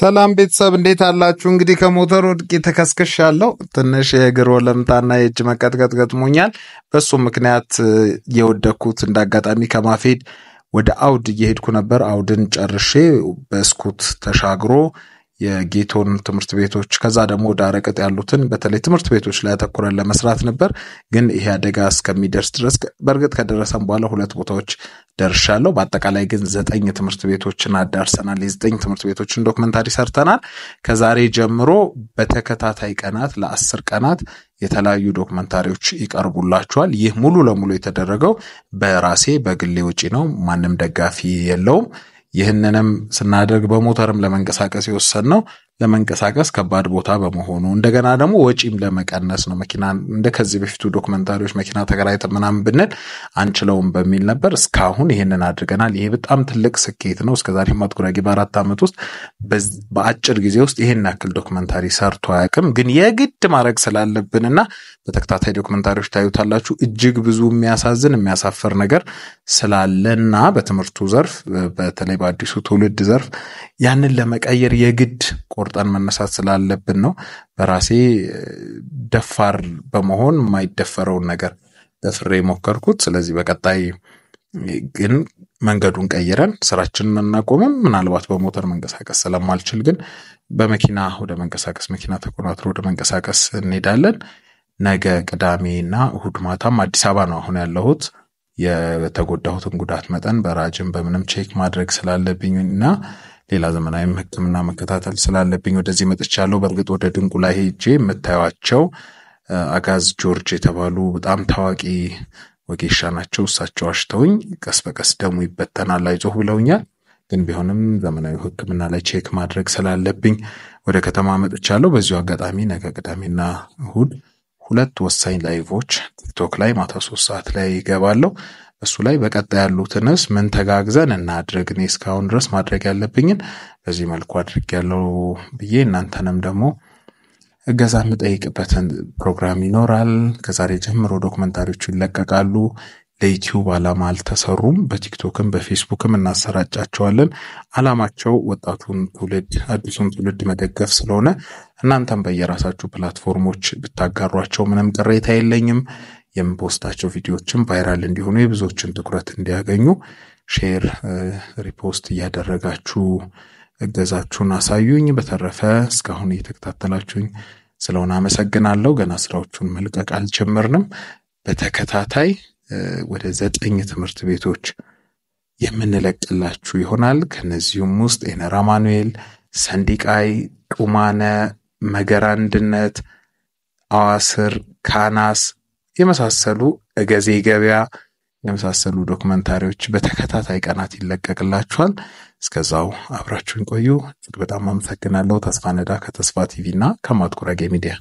ሰላም ቤተሰብ እንዴት አላችሁ? እንግዲህ ከሞተር ወድቄ ተከስክሽ ያለው ትንሽ የእግር ወለምታና የእጅ መቀጥቀጥ ገጥሞኛል። በሱ ምክንያት የወደኩት እንደ አጋጣሚ ከማፌድ ወደ አውድ እየሄድኩ ነበር። አውድን ጨርሼ በስኩት ተሻግሮ የጌቶን ትምህርት ቤቶች ከዛ ደግሞ ዳረቀጥ ያሉትን በተለይ ትምህርት ቤቶች ላይ ያተኮረን ለመስራት ነበር። ግን ይሄ አደጋ እስከሚደርስ ድረስ በእርግጥ ከደረሰም በኋላ ሁለት ቦታዎች ደርሻለሁ። በአጠቃላይ ግን ዘጠኝ ትምህርት ቤቶችን አዳርሰናል። የዘጠኝ ትምህርት ቤቶችን ዶክመንታሪ ሰርተናል። ከዛሬ ጀምሮ በተከታታይ ቀናት ለአስር ቀናት የተለያዩ ዶክመንታሪዎች ይቀርቡላቸዋል። ይህ ሙሉ ለሙሉ የተደረገው በራሴ በግሌ ውጪ ነው። ማንም ደጋፊ የለውም። ይህንንም ስናደርግ በሞተርም ለመንቀሳቀስ የወሰን ነው ለመንቀሳቀስ ከባድ ቦታ በመሆኑ እንደገና ደግሞ ወጪም ለመቀነስ ነው። መኪና እንደ ከዚህ በፊቱ ዶክመንታሪዎች መኪና ተከራይተን ምናምን ብንል አንችለውም በሚል ነበር። እስካሁን ይህንን አድርገናል። ይሄ በጣም ትልቅ ስኬት ነው። እስከዛሬ ማትጉራጌ በአራት ዓመት ውስጥ በአጭር ጊዜ ውስጥ ይህን ያክል ዶክመንታሪ ሰርቶ አያውቅም። ግን የግድ ማድረግ ስላለብን እና በተከታታይ ዶክመንታሪዎች ታዩታላችሁ እጅግ ብዙ የሚያሳዝን የሚያሳፍር ነገር ስላለና በትምህርቱ ዘርፍ በተለይ በአዲሱ ትውልድ ዘርፍ ያንን ለመቀየር የግድ ቆር ቆርጠን መነሳት ስላለብን ነው። በራሴ ደፋር በመሆን የማይደፈረውን ነገር ደፍሬ ሞከርኩት። ስለዚህ በቀጣይ ግን መንገዱን ቀይረን ስራችንን እናቆምም። ምናልባት በሞተር መንቀሳቀስ ስለማልችል ግን በመኪና ወደ መንቀሳቀስ መኪና ተኮናትሮ ወደ መንቀሳቀስ እንሄዳለን። ነገ ቅዳሜ እና እሁድ ማታም አዲስ አበባ ነው አሁን ያለሁት። የተጎዳሁትን ጉዳት መጠን በራጅም በምንም ቼክ ማድረግ ስላለብኝ እና ሌላ ዘመናዊም ህክምና መከታተል ስላለብኝ ወደዚህ መጥቻለሁ። በእርግጥ ወደ ድንቁላ ሄጄ የምታዩቸው አጋዝ ጆርጅ የተባሉ በጣም ታዋቂ ወጌሻ ናቸው። እሳቸው አሽተውኝ ቀስ በቀስ ደሙ ይበተናል አይዞህ ብለውኛል። ግን ቢሆንም ዘመናዊ ህክምና ላይ ቼክ ማድረግ ስላለብኝ ወደ ከተማ መጥቻለሁ። በዚሁ አጋጣሚ ነገ ቅዳሜና እሁድ ሁለት ወሳኝ ላይቮች ቲክቶክ ላይ ማታ ሶስት ሰዓት ላይ ይገባለሁ። እሱ ላይ በቀጣይ ያሉትንስ ምን ተጋግዘን እናድረግ፣ እኔ እስካሁን ድረስ ማድረግ ያለብኝን በዚህ መልኩ አድርግ ያለው ብዬ እናንተንም ደግሞ እገዛ የምጠይቅበትን ፕሮግራም ይኖራል። ከዛሬ ጀምሮ ዶክመንታሪዎቹ ይለቀቃሉ። ለዩቲዩብ ዓላማ አልተሰሩም። በቲክቶክም በፌስቡክም እናሰራጫቸዋለን። ዓላማቸው ወጣቱን ትውልድ አዲሱን ትውልድ መደገፍ ስለሆነ እናንተም በየራሳችሁ ፕላትፎርሞች ብታጋሯቸው ምንም ቅሬታ የለኝም። የምንፖስታቸው ቪዲዮዎችም ቫይራል እንዲሆኑ የብዙዎችን ትኩረት እንዲያገኙ ሼር፣ ሪፖስት እያደረጋችሁ እገዛችሁን አሳዩኝ። በተረፈ እስካሁን እየተከታተላችሁኝ ስለሆነ አመሰግናለሁ። ገና ስራዎቹን መልቀቅ አልጀመርንም። በተከታታይ ወደ ዘጠኝ ትምህርት ቤቶች የምንለቅላችሁ ይሆናል። ከነዚሁም ውስጥ ኤነር አማኑኤል፣ ሰንዲቃይ፣ ጡማነ፣ መገራንድነት አንድነት፣ አዋስር፣ ካናስ የመሳሰሉ እገዜ ገበያ የመሳሰሉ ዶክመንታሪዎች በተከታታይ ቀናት ይለቀቅላችኋል። እስከዛው አብራችሁን ቆዩ። በጣም አመሰግናለሁ። ተስፋ ነዳ ከተስፋ ቲቪ እና ከማትኩራጌ ሚዲያ